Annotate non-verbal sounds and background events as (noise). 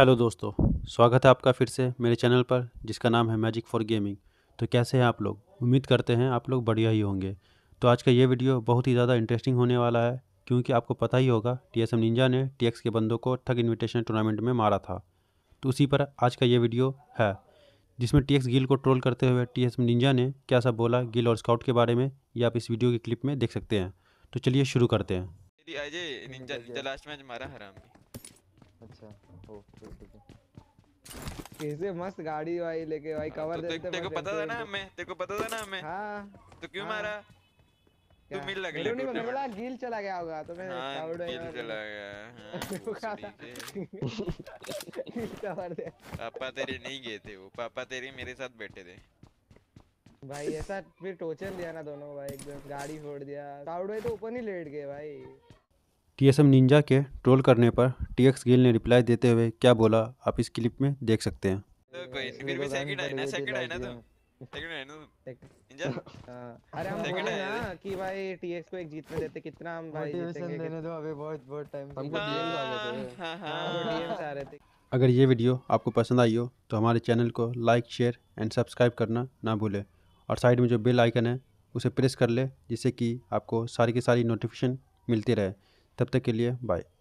Hello दोस्तों स्वागत है आपका फिर से मेरे चैनल पर जिसका नाम है मैजिक फॉर गेमिंग तो कैसे हैं आप लोग उम्मीद करते हैं आप लोग बढ़िया ही होंगे तो आज का ये वीडियो बहुत ही ज़्यादा इंटरेस्टिंग होने वाला है क्योंकि आपको पता ही होगा टी एस एम निंजा ने टी के बंदों को ठग इन्विटेशन टूर्नामेंट में मारा था तो उसी पर आज का ये वीडियो है जिसमें टी गिल को ट्रोल करते हुए टी एस एम निंजा ने क्या सब बोला गिल और स्काउट के बारे में ये आप इस वीडियो के क्लिप में देख सकते हैं तो चलिए शुरू करते हैं निंजा लास्ट मैच मारा तो, तो, तो, कैसे मस्त गाड़ी भाई लेके भाई कवर हाँ, तो देते तेरे को पता था ना हमें तेरे को पता था ना हमें हां तो क्यों हाँ। मारा तू मिल लग ले नहीं बड़ा गिल चला गया होगा तो मैं क्राउड हाँ, गिल चला गया दे (laughs) (laughs) पापा तेरे नहीं गए थे वो पापा तेरे मेरे साथ बैठे थे भाई ऐसा फिर टोचर दिया ना दोनों भाई एकदम गाड़ी फोड़ दिया क्राउड भाई तो ऊपर ही लेट गए भाई टीएसएम निंजा के ट्रोल करने पर टीएक्स गिल ने रिप्लाई देते हुए क्या बोला आप इस क्लिप में देख सकते हैं अगर ये वीडियो आपको पसंद आई हो तो हमारे चैनल को लाइक शेयर एंड सब्सक्राइब करना ना भूले और साइड में जो बेल आइकन है उसे प्रेस कर ले जिससे कि आपको सारी की सारी नोटिफिकेशन मिलती रहे तब तक के लिए बाय